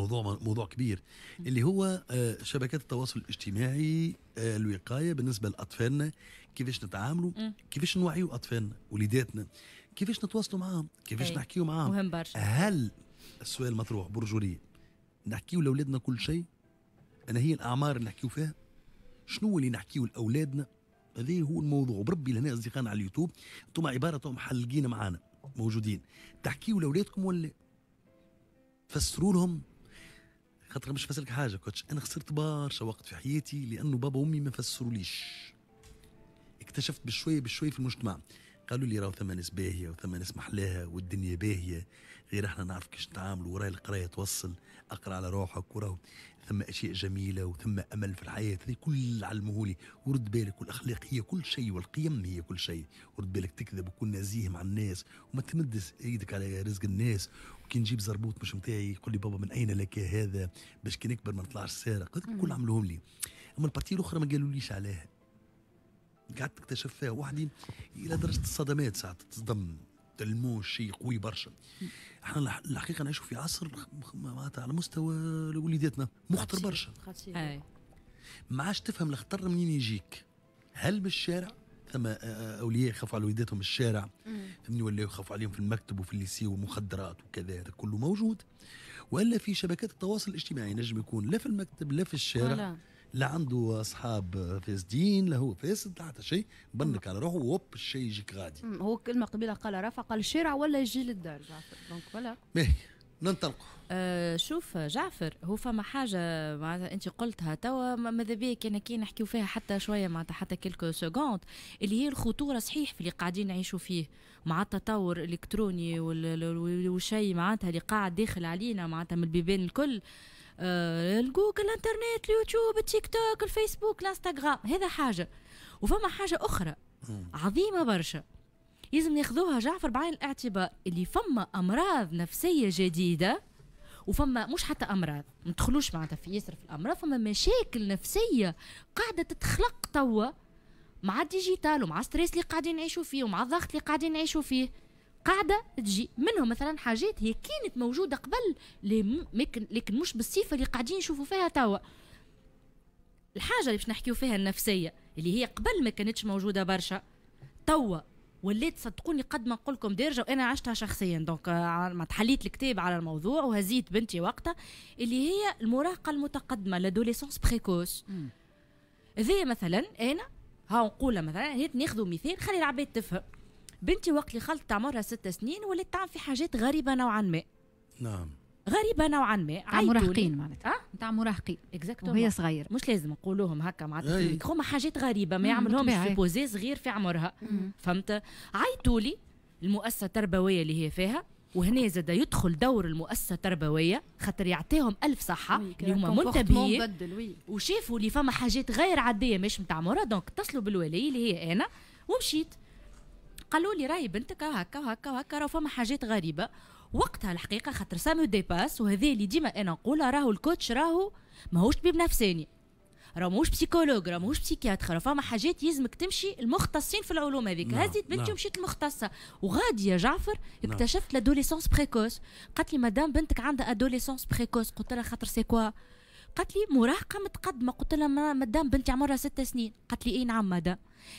موضوع موضوع كبير اللي هو آه، شبكات التواصل الاجتماعي آه، الوقايه بالنسبه لاطفالنا كيفاش نتعاملوا كيفاش نوعيوا اطفالنا وليداتنا كيفاش نتواصلوا معاهم كيفاش نحكيوا معاهم مهم برشا هل السؤال مطروح برجوري نحكيوا لاولادنا كل شيء انا هي الاعمار اللي نحكيوا فيها شنو اللي نحكيوا لاولادنا هذا هو الموضوع بربي لهنا اصدقائنا على اليوتيوب انتم عبارتهم حلقين معانا موجودين تحكيوا لاولادكم ولا فسروا لهم خاطر باش لك حاجه كوتش انا خسرت برشا وقت في حياتي لانه بابا وامي ما فسروليش اكتشفت بشويه بشويه في المجتمع قالوا لي راهو ثمان ناس باهيه وثمان ناس محلاها والدنيا باهيه غير احنا نعرف كيش نتعامل وراي القرايه توصل اقرا على روحك وراه ثم اشياء جميله وثم امل في الحياه هذه كل علمهولي ورد بالك والاخلاق هي كل شيء والقيم هي كل شيء ورد بالك تكذب وكون نزيه مع الناس وما تمدش ايدك على رزق الناس كي نجيب زربوط مش نتاعي يقول لي بابا من اين لك هذا باش كي نكبر ما نطلعش سارق الكل عملوهم لي اما البارتي الاخرى ما قالوليش عليها قعدت اكتشف فيها وحدي الى درجه الصدمات ساعات تصدم تلموش شيء قوي برشا احنا الحقيقه نعيشوا في عصر معناتها على مستوى وليداتنا مخطر برشا ما عادش تفهم الخطر منين يجيك هل من الشارع ثم اولياء يخافوا على وليداتهم الشارع فهمني ولا يخافوا عليهم في المكتب وفي الليسي والمخدرات وكذا هذا كله موجود والا في شبكات التواصل الاجتماعي نجم يكون لا في المكتب لا في الشارع لا عنده اصحاب فاسدين لا هو فاسد لا حتى شيء بنك على روحه ووب الشيء يجيك غادي هو كلمه قبيله قال رفع قال الشارع ولا يجي للدار دونك ولا ننطلقوا أه شوف جعفر هو فما حاجة معناتها أنت قلتها توا ماذا بيا كان كي نحكيو فيها حتى شوية معناتها حتى كيلكو سكوند اللي هي الخطورة صحيح في اللي قاعدين نعيشوا فيه مع التطور الإلكتروني والشيء معناتها اللي قاعد داخل علينا معناتها من البيبان الكل أه الجوجل الانترنت اليوتيوب التيك توك الفيسبوك الانستغرام هذا حاجة وفما حاجة أخرى عظيمة برشا لازم ناخذوها جعفر بعين الاعتبار اللي فما امراض نفسيه جديده وفما مش حتى امراض ما ندخلوش معناتها في ياسر في الامراض فما مشاكل نفسيه قاعده تتخلق توا مع الديجيتال ومع ستريس اللي قاعدين نعيشوا فيه ومع الضغط اللي قاعدين نعيشوا فيه قاعده تجي منهم مثلا حاجات هي كانت موجوده قبل لكن مش بالصفه اللي قاعدين نشوفوا فيها توا الحاجه اللي باش نحكيو فيها النفسيه اللي هي قبل ما كانتش موجوده برشا توا وليت صدقوني قد ما نقول لكم دارجه وانا عشتها شخصيا دونك ما تحليت الكتاب على الموضوع وهزيت بنتي وقتها اللي هي المراهقه المتقدمه لادوليسونس بريكوس هذه مثلا انا ها نقول مثلا هيت ناخذوا مثال خلي العباد تفهم بنتي وقت اللي خلطت عمرها ست سنين ولات تعمل في حاجات غريبه نوعا ما نعم غريبه نوعا ما تاع مراهقين اه؟ معناتها اه نتاع مراهقين اكزاكتومون وهي صغير مش لازم نقولوهم هكا معناتها هما حاجات غريبه ما يعملهمش سيبوزي صغير في عمرها فهمت عيطوا لي المؤسسه التربويه اللي هي فيها وهنا زاد يدخل دور المؤسسه التربويه خاطر يعطيهم الف صحه اللي هما منتبهين وشافوا اللي فما حاجات غير عاديه مش نتاع مرا دونك اتصلوا بالولي اللي هي انا ومشيت قالوا لي راهي بنتك هكا وهكا وهكا راه فما حاجات غريبه وقتها الحقيقه خاطر سامو ديباس وهذه اللي ديما انا نقولها راهو الكوتش راهو ماهوش طبيب نفساني راه ماهوش بسيكولوج راه ماهوش بسيكياتر فما حاجات يلزمك تمشي المختصين في العلوم هذيك نعم، هزيت بنتي نعم. ومشيت المختصه وغادي يا جعفر نعم. اكتشفت لادوليسونس بريكوس قالت لي مدام بنتك عندها ادوليسونس بريكوس قلت لها خاطر سي كوا قالت لي مراهقه متقدمه قلت لها مدام بنتي عمرها ست سنين قالت لي اي نعم مدى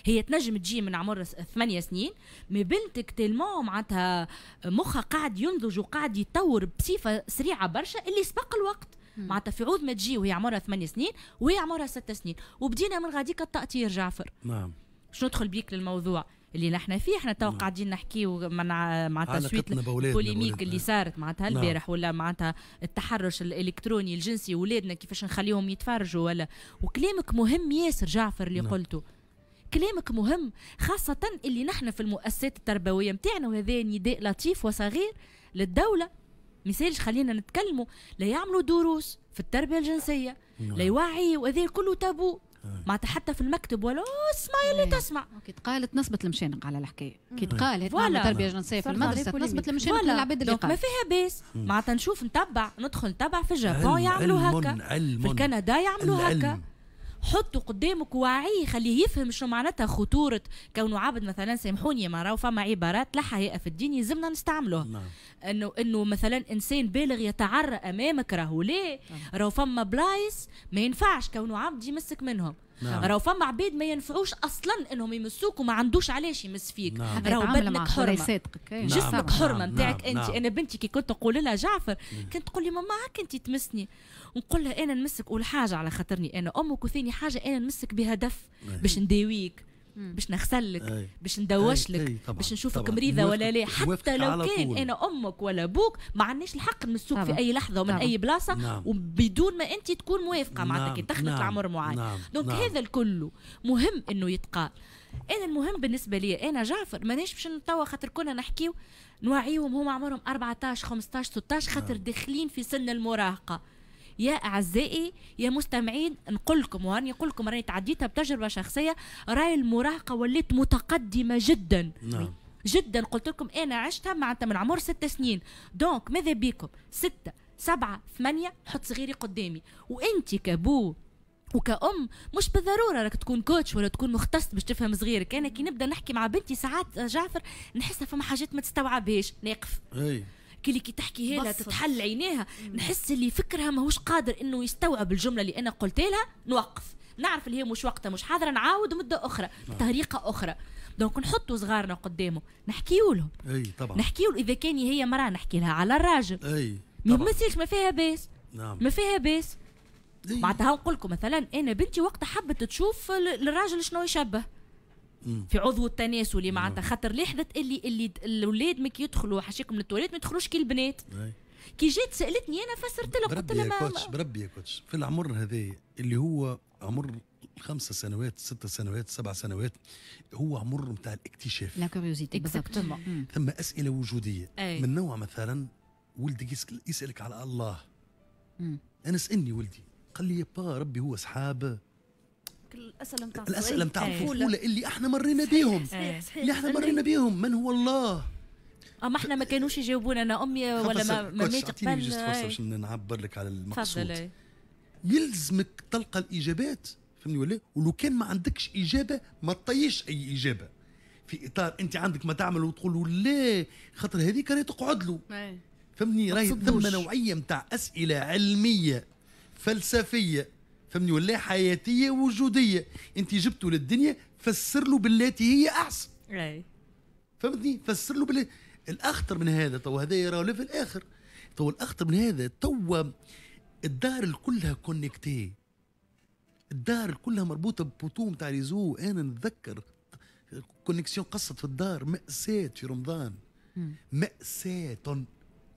هي تنجم تجي من عمر ثمانية سنين مي بنتك تلمو معناتها مخها قاعد ينضج وقاعد يتطور بصفه سريعه برشا اللي سبق الوقت معناتها في عود ما تجي وهي عمرها ثمانية سنين وهي عمرها ست سنين وبدينا من غاديك التأطير جعفر نعم شنو ندخل بيك للموضوع اللي نحن فيه احنا تو نعم. قاعدين نحكيو مع مع تسويت البوليميك اللي صارت معناتها البارح نعم. ولا معناتها التحرش الالكتروني الجنسي ولادنا كيفاش نخليهم يتفرجوا ولا وكلامك مهم ياسر جعفر اللي نعم. قلته كلامك مهم خاصة اللي نحن في المؤسسات التربوية متاعنا وهذا نداء لطيف وصغير للدولة مثال خلينا نتكلموا لا يعملوا دروس في التربية الجنسية لا يوعي وهذا كله تابو معناتها حتى في المكتب ولا اسمع اللي إيه. تسمع كي تقالت نصبت المشانق على الحكايه كي تقالت نعم، ولا تربيه جنسيه في المدرسه نصبت المشانق على العباد اللي ما فيها بيس معناتها نشوف نتبع ندخل نتبع في الجابون يعملوا هكا في كندا يعملوا هكا حطه قدامك وعيه خليه يفهم شنو معناتها خطوره كونه عبد مثلا سامحوني ما راهو فما عبارات لا حياء في الدين يلزمنا نستعمله نعم. انه انه مثلا انسان بالغ يتعرى امامك راهو ليه نعم. راهو فما بلايص ما ينفعش كونه عبد يمسك منهم نعم. راهو فما عباد ما ينفعوش اصلا انهم يمسوك وما عندوش علاش يمس فيك نعم. راهو بدنك أيوة. نعم. حرمه جسمك نعم. حرمه نتاعك نعم. انت انا بنتي كي كنت نقول لها جعفر كانت تقول لي ماما هاك انت تمسني نقول لها انا نمسك اول حاجه على خاطرني انا امك وثاني حاجه انا نمسك بهدف باش نداويك باش نغسل لك باش ندوش لك باش نشوفك مريضه ولا لا حتى لو كان انا امك ولا ابوك ما عندناش الحق نسوق في اي لحظه ومن اي بلاصه نعم. وبدون ما انت تكون موافقه نعم. معناتها كي تخلق نعم. العمر معين دونك هذا الكل مهم انه يتقال انا المهم بالنسبه لي انا جعفر مانيش باش نتوا خاطر كنا نحكيو نوعيهم هما عمرهم 14 15 16 خاطر داخلين في سن المراهقه يا اعزائي يا مستمعين نقول لكم وراني نقول لكم راني تعديتها بتجربه شخصيه راي المراهقه وليت متقدمه جدا نعم. جدا قلت لكم انا عشتها معناتها من عمر ست سنين دونك ماذا بيكم سته سبعه ثمانيه حط صغيري قدامي وانت كابو وكأم مش بالضروره راك تكون كوتش ولا تكون مختص باش تفهم صغيرك انا كي نبدا نحكي مع بنتي ساعات جعفر نحسها فما حاجات ما تستوعبهاش ناقف أي. كي كي تحكي هيلا تتحل عينيها نحس اللي فكرها ماهوش قادر انه يستوعب الجمله اللي انا قلت لها نوقف نعرف اللي هي مش وقتها مش حاضره نعاود مده اخرى بطريقه نعم. اخرى دونك نحطوا صغارنا قدامه نحكيوا لهم اي طبعا نحكيوا اذا كان هي مراه نحكي لها على الراجل اي طبعا ما ما فيها باس نعم ما فيها باس معناتها نقول لكم مثلا انا بنتي وقتها حبت تشوف الراجل شنو يشبه في عضو التناسلي معناتها خاطر لحظه اللي اللي الاولاد ما يدخلوا حشيكم للتواليت ما يدخلوش كي البنات كي جات سالتني انا فسرت لها قلت لها بربي بربي يا كوتش في العمر هذا اللي هو عمر خمسة سنوات ستة سنوات سبع سنوات هو عمر نتاع الاكتشاف لا ثم اسئله وجوديه أي. من نوع مثلا ولدك يسالك على الله مم. انا اسالني ولدي قال لي با ربي هو اصحابه الاسئله نتاع الاسئله نتاع الطفوله إيه. اللي احنا مرينا بيهم إيه. اللي احنا مرينا بيهم من هو الله اما احنا ما كانوش يجاوبونا انا امي ولا ما ماتت قبل جست إيه. باش نعبر لك على المقصود يلزمك تلقى الاجابات فهمني ولا ولو كان ما عندكش اجابه ما تطيش اي اجابه في اطار انت عندك ما تعمل وتقول لا خاطر هذيك راهي تقعد له فهمني راهي ثم نوعيه نتاع اسئله علميه فلسفيه فهمني ولا حياتيه وجوديه انت جبته للدنيا فسر له بالتي هي احسن فهمتني فسر له باللي الاخطر من هذا تو هذا يراه ليفل اخر تو الاخطر من هذا تو الدار كلها كونكتي الدار كلها مربوطه ببوتو تاع ريزو انا نتذكر كونيكسيون قصت في الدار مأساة في رمضان مأساة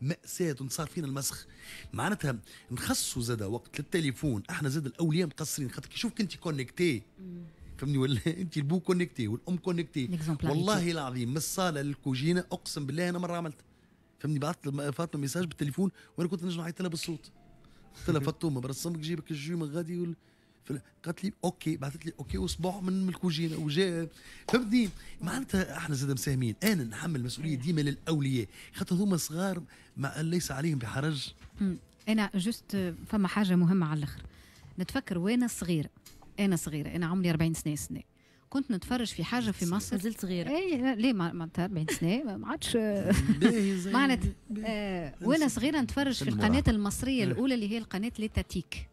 مأساة صار فينا المسخ معناتها نخصوا زاد وقت للتليفون احنا زاد الاولياء مقصرين خاطر كي شوفك انت كونكتي فهمني ولا انت البو كونكتي والام كونكتي والله العظيم من الصاله للكوجينه اقسم بالله انا مره عملت فهمني بعثت فاطمه ميساج بالتليفون وانا كنت نجم نعيط لها بالصوت قلت لها فاطمه برسمك جيبك الجو من غادي قالت لي اوكي بعثت لي اوكي وصبع من الكوجينه وجاء فهمتني معناتها احنا زاد مساهمين انا نحمل المسؤوليه ديما للاولياء خاطر هما صغار ما ليس عليهم بحرج انا جست فما حاجه مهمه على الاخر نتفكر وانا صغيره انا صغيره انا عمري 40 سنه سنه كنت نتفرج في حاجه في مصر مازلت صغيره اي ليه ما 40 سنه ما عادش معناتها آه، وانا صغيره نتفرج في القناه المصريه إيه. الاولى اللي هي القناه لتاتيك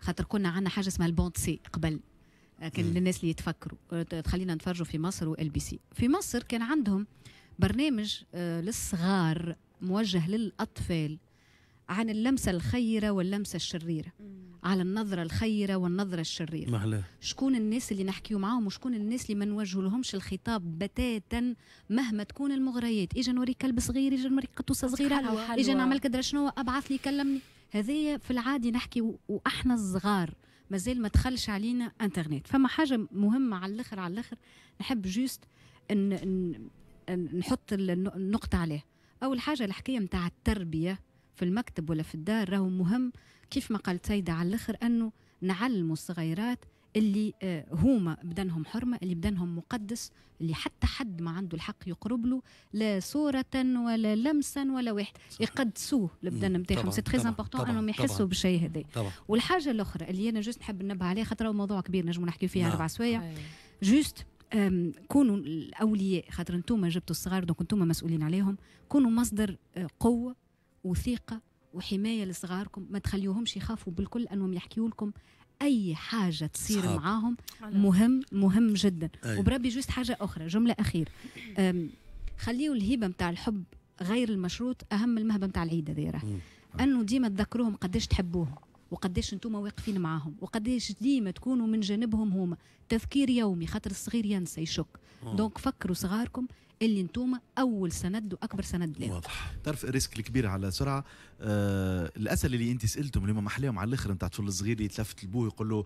خاطر كنا عندنا حاجه اسمها البون سي قبل كان للناس اللي يتفكروا أه، تخلينا نتفرجوا في مصر وال بي سي في مصر كان عندهم برنامج أه، للصغار موجه للاطفال عن اللمسة الخيرة واللمسة الشريرة على النظرة الخيرة والنظرة الشريرة محلى. شكون الناس اللي نحكيو معاهم وشكون الناس اللي ما نوجه لهمش الخطاب بتاتا مهما تكون المغريات اجا نوريك كلب صغير اجا نوريك قطوسة صغيرة اجا نعمل كدرا شنو ابعث لي كلمني هذه في العادي نحكي واحنا صغار مازال ما دخلش علينا انترنت فما حاجه مهمه على الاخر على الاخر نحب جوست إن, إن, نحط النقطه عليه اول حاجه الحكايه نتاع التربيه في المكتب ولا في الدار راهو مهم كيف ما قالت سيدة على الاخر انه نعلموا الصغيرات اللي آه، هما بدنهم حرمة اللي بدنهم مقدس اللي حتى حد ما عنده الحق يقرب له لا صورة ولا لمسا ولا واحد يقدسوه البدن نتاعهم سي تري امبورتون انهم يحسوا بالشيء هذا والحاجة الأخرى اللي أنا جوست نحب ننبه عليها خاطر موضوع كبير نجم نحكي فيه نعم. أربع سوايع جوست كونوا الأولياء خاطر انتم جبتوا الصغار دونك انتم مسؤولين عليهم كونوا مصدر آه، قوة وثيقة وحمايه لصغاركم ما تخليوهمش يخافوا بالكل انهم يحكيوا لكم اي حاجه تصير صحاب. معاهم مهم مهم جدا أي. وبربي جوست حاجه اخرى جمله اخيره خليوا الهبه نتاع الحب غير المشروط اهم من المهبه نتاع العيد هذه انه ديما تذكروهم قداش تحبوهم وقداش انتم واقفين معاهم وقداش ديما تكونوا من جانبهم هما تذكير يومي خاطر الصغير ينسى يشك دونك فكروا صغاركم اللي انتم اول سند واكبر سند له واضح تعرف الريسك الكبير على سرعه آه الاسئله اللي انت سالتهم اللي ما محليهم على الاخر نتاع الطفل الصغير يتلفت لبوه يقول له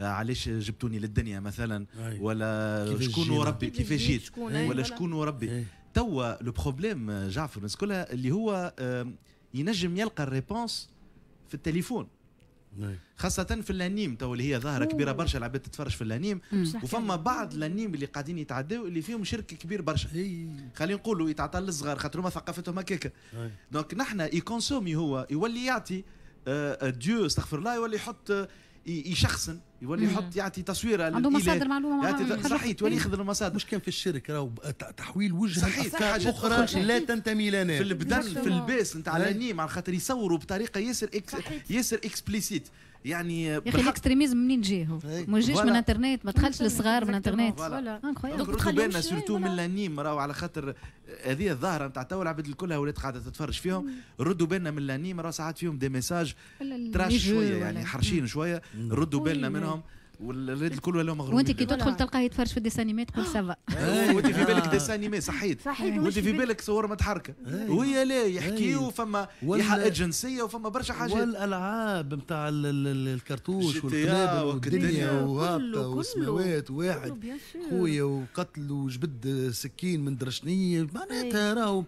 آه علاش جبتوني للدنيا مثلا ولا شكون وربي كيفاش جيت ولا شكون وربي توا لو بروبليم آه، جعفر الناس كلها اللي هو آه ينجم يلقى الريبونس في التليفون نعم. خاصة في اللانيم تو اللي هي ظاهرة كبيرة برشا العباد تتفرج في اللانيم وفما بعض اللانيم اللي قاعدين يتعداو اللي فيهم شرك كبير برشا خلينا نقولوا يتعطى للصغار خاطر هما ثقافتهم هكاك دونك نعم. نحن يكونسومي هو يولي يعطي ديو آه، آه، استغفر الله يولي يحط آه، يشخصن يولي يحط يعطي تصويره عنده مصادر معلومه يعطي صحيح يولي ياخذ المصادر مش كان في الشرك راهو تحويل وجه صحيح حاجه اخرى لا تنتمي لنا في البدن في الباس نتاع الانيم على خاطر يصوروا بطريقه ياسر ياسر اكسبليسيت يعني يا اخي الاكستريميزم منين جاي هو ما جاش من الانترنت ما دخلش الصغار من الانترنت فوالا دونك بالنا سورتو من الانيم راهو على خاطر هذه الظاهره نتاع تو العباد كلها ولات قاعده تتفرج فيهم ردوا بالنا من الانيم راهو ساعات فيهم دي ميساج تراش شويه يعني حرشين شويه ردوا بالنا من home. والولاد الكل ولاو مغرومين وانت كي تدخل تلقاه يتفرج في ديسانيمي تقول سافا إيه، وانت في بالك ديسانيمي صحيت صحيت إيه. وانت في بالك صور متحركه إيه. وهي لا يحكي وفما حقائق جنسيه وفما برشا حاجات والالعاب نتاع الكرتوش والقلاب والدنيا وهابطه وسماوات واحد خويا وقتل وجبد سكين من درشنيه معناتها راهو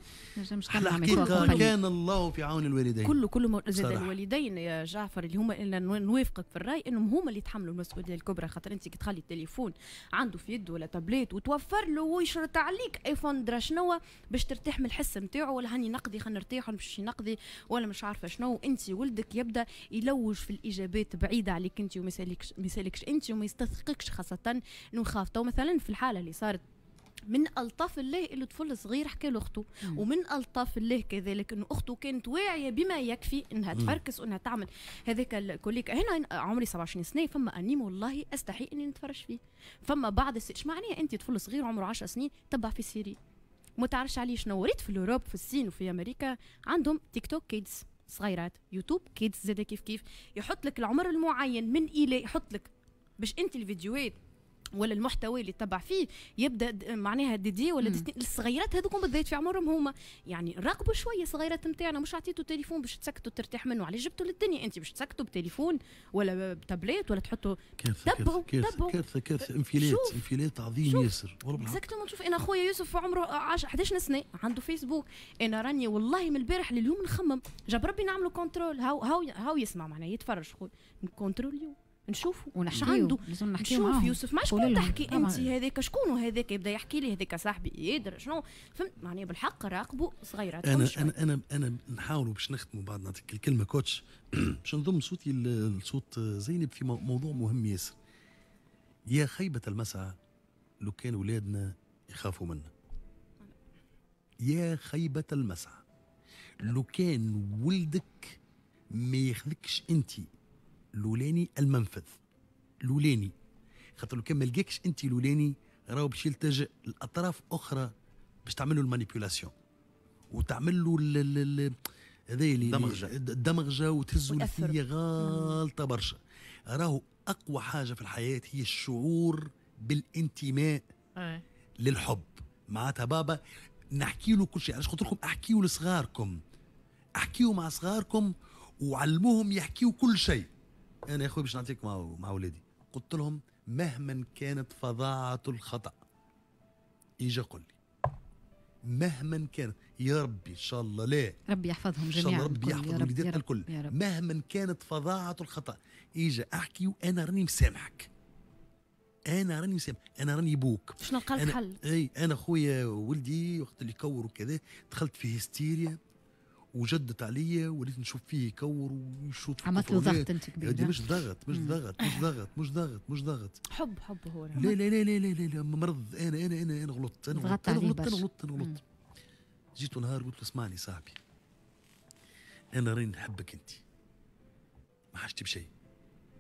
الحقيقه كان الله في عون الوالدين كله كله زاد الوالدين يا جعفر اللي هما نوافقك في الراي انهم هما اللي يتحملوا المسؤوليه الكبرى خاطر انت كي تخلي التليفون عنده في يده ولا تابليت وتوفر له ويشرط عليك ايفون درا شنو باش ترتاح من الحس نتاعو ولا هاني نقضي خلينا نرتاح ولا مش نقضي ولا مش عارفه شنو انت ولدك يبدا يلوج في الاجابات بعيده عليك انت وما يسالكش انت وما يستثقكش خاصه انه خاف مثلا في الحاله اللي صارت من الطف الله اللي طفل صغير حكى لاخته ومن الطف الله كذلك انه اخته كانت واعيه بما يكفي انها تفركس وانها تعمل هذاك الكوليك هنا عمري 27 سنه فما انيم والله استحي اني نتفرج فيه فما بعض ايش معناها انت طفل صغير عمره 10 سنين تبع في سيري وما تعرفش عليه شنو وريت في الاوروب في الصين وفي امريكا عندهم تيك توك كيدز صغيرات يوتيوب كيدز زاده كيف كيف يحط لك العمر المعين من الى يحط لك باش انت الفيديوهات ولا المحتوى اللي تبع فيه يبدا معناها ديدي ولا دي الصغيرات هذوكم بالذات في عمرهم هما يعني راقبوا شويه صغيرات نتاعنا مش عطيتوا تليفون باش تسكتوا ترتاح منه علاش جبتوا للدنيا انت باش تسكتوا بتليفون ولا بتابليت ولا تحطوا تبعوا تبعوا كارثه كارثه كارثه انفلات انفلات عظيم ياسر ما نشوف انا خويا يوسف عمره عمره 11 سنه عنده فيسبوك انا راني والله من البارح لليوم نخمم جاب ربي نعملوا كنترول هاو هاو هاو يسمع معناها يتفرج خويا نكونتروليو نشوف ونحكي عنده لازم نشوف يوسف مع شكون تحكي انت هذاك شكون هذاك يبدا يحكي لي هذاك صاحبي يقدر شنو فهمت معني بالحق راقبوا صغيره انا انا انا انا نحاولوا باش نختموا بعد نعطيك الكلمه كوتش باش نضم صوتي لصوت زينب في موضوع مهم ياسر يا خيبة المسعى لو كان ولادنا يخافوا منا يا خيبة المسعى لو كان ولدك ما ياخذكش انت لولاني المنفذ لولاني خاطر لو كان ما لقاكش انت لولاني راهو باش يلتجئ لاطراف اخرى باش تعمل له المانيبيولاسيون وتعمل له اللي الدمغجه دمغجه وتهزوا الثنيه غالطه برشا راهو اقوى حاجه في الحياه هي الشعور بالانتماء أي. للحب معناتها بابا نحكي له كل شيء علاش قلت لكم احكيوا لصغاركم احكيوا مع صغاركم وعلموهم يحكيوا كل شيء انا يا اخوي باش نعطيك مع مع ولادي قلت لهم مهما كانت فظاعه الخطا اجا قل لي مهما كانت يا ربي ان شاء الله لا ربي يحفظهم جميعا ان شاء الله ربي يحفظ وليداتنا الكل مهما كانت فظاعه الخطا اجا احكي وانا راني مسامحك انا راني مسامح انا راني بوك باش نلقى لك حل اي انا خويا ولدي وقت اللي كور وكذا دخلت في هستيريا وجدت عليا وليت نشوف فيه يكور ويشوط في عملت له ضغط انت كبير هادي مش ضغط مش ضغط مش ضغط مش ضغط مش ضغط حب حب هو لا لا لا لا لا لا مرض انا انا انا انا غلطت انا غلطت انا غلطت انا غلطت انا غلطت جيت نهار قلت له اسمعني صاحبي انا راني نحبك انت ما حاجتي بشيء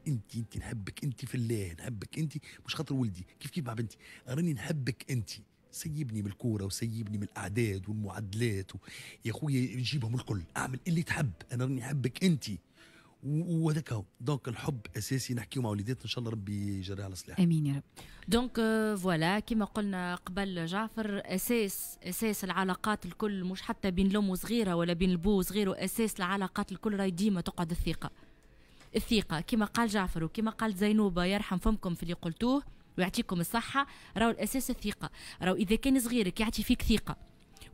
انت انت نحبك انت في الله نحبك انت مش خاطر ولدي كيف كيف مع بنتي راني نحبك انت سيبني من الكوره وسيبني من الاعداد والمعدلات و... يا خويا جيبهم الكل اعمل اللي تحب انا راني احبك انت وهذاك هو دونك الحب اساسي نحكيو مع وليدات ان شاء الله ربي يجري على صلاح امين يا رب دونك آه، فوالا كما قلنا قبل جعفر اساس اساس العلاقات الكل مش حتى بين الام وصغيره ولا بين البو وصغيره اساس العلاقات الكل راهي ديما تقعد الثقه الثقه كما قال جعفر وكما قال زينوبه يرحم فمكم في اللي قلتوه ويعطيكم الصحة راهو الأساس الثقة راهو إذا كان صغيرك يعطي فيك ثقة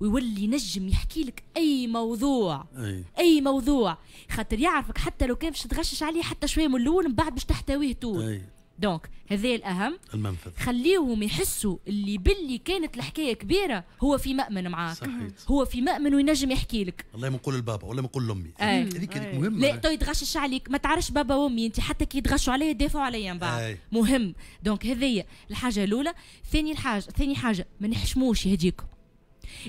ويولي نجم يحكي لك اي موضوع اي, أي موضوع خاطر يعرفك حتى لو كان باش تغشش عليه حتى شويه من الاول من بعد باش تحتويه طول دونك هذا الاهم المنفذ خليهم يحسوا اللي باللي كانت الحكايه كبيره هو في مامن معاك صحيح. هو في مامن وينجم يحكي لك والله ما نقول لبابا ولا ما نقول لامي هذيك مهمه لا تو يتغشش عليك ما تعرفش بابا وامي انت حتى كي يتغشوا عليا يدافعوا عليا من بعد مهم دونك هذه الحاجه الاولى ثاني الحاجه ثاني حاجه ما نحشموش يهديكم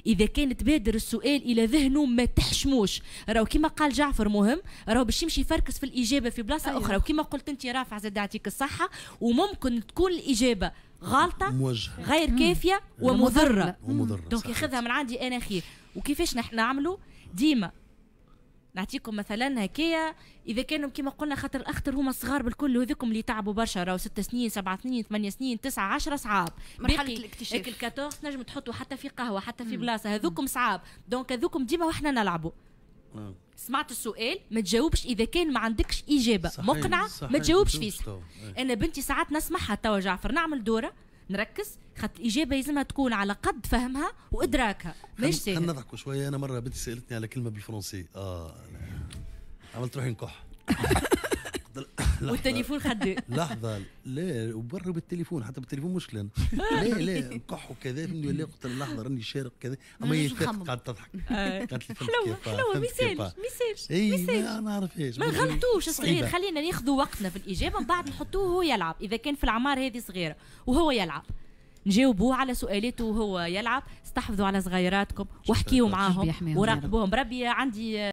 اذا كان تبادر السؤال الى ذهنه ما تحشموش راهو كيما قال جعفر مهم راهو باش يمشي يفركس في الاجابه في بلاصه أيوه. اخرى وكيما قلت انت رافع زاد يعطيك الصحه وممكن تكون الاجابه غالطه موجهة. غير كافيه ومضره ومضره دونك ياخذها من عندي انا خير وكيفاش نحن نعملوا ديما نعطيكم مثلا هكايا اذا كانوا كما قلنا خاطر الاخطر هما صغار بالكل وذوكم اللي تعبوا برشا راهو ست سنين سبع سنين ثمانية سنين تسعة عشرة صعاب مرحلة الاكتشاف الكاتورس نجم تحطوا حتى في قهوة حتى في بلاصة هذوكم صعاب دونك هذوكم ديما وحنا نلعبوا سمعت السؤال ما تجاوبش اذا كان ما عندكش اجابه صحيح مقنعه صحيح ما تجاوبش فيه إيه. انا بنتي ساعات نسمعها توا جعفر نعمل دوره نركز خاطر الاجابه لازمها تكون على قد فهمها وادراكها مش سهل خلينا نضحكوا شويه انا مره بنتي سالتني على كلمه بالفرنسي اه عملت روحي نكح لحظه والتليفون خدام لحظه لا وبره بالتليفون حتى بالتليفون مشكله لا لا نقح وكذا فهمتني ولا قلت له لحظه راني شارق كذا اما هي قاعد تضحك قالت آه. لي حلوه حلوه ما يسالش ما يسالش ما نعرفهاش ما نغلطوش صغير خلينا ناخذوا وقتنا في الاجابه من بعد نحطوه وهو يلعب اذا كان في العمار هذه صغيره وهو يلعب نجاوبوه على سؤالاته وهو يلعب استحفظوا على صغيراتكم واحكيوا معاهم وراقبوهم ربي عندي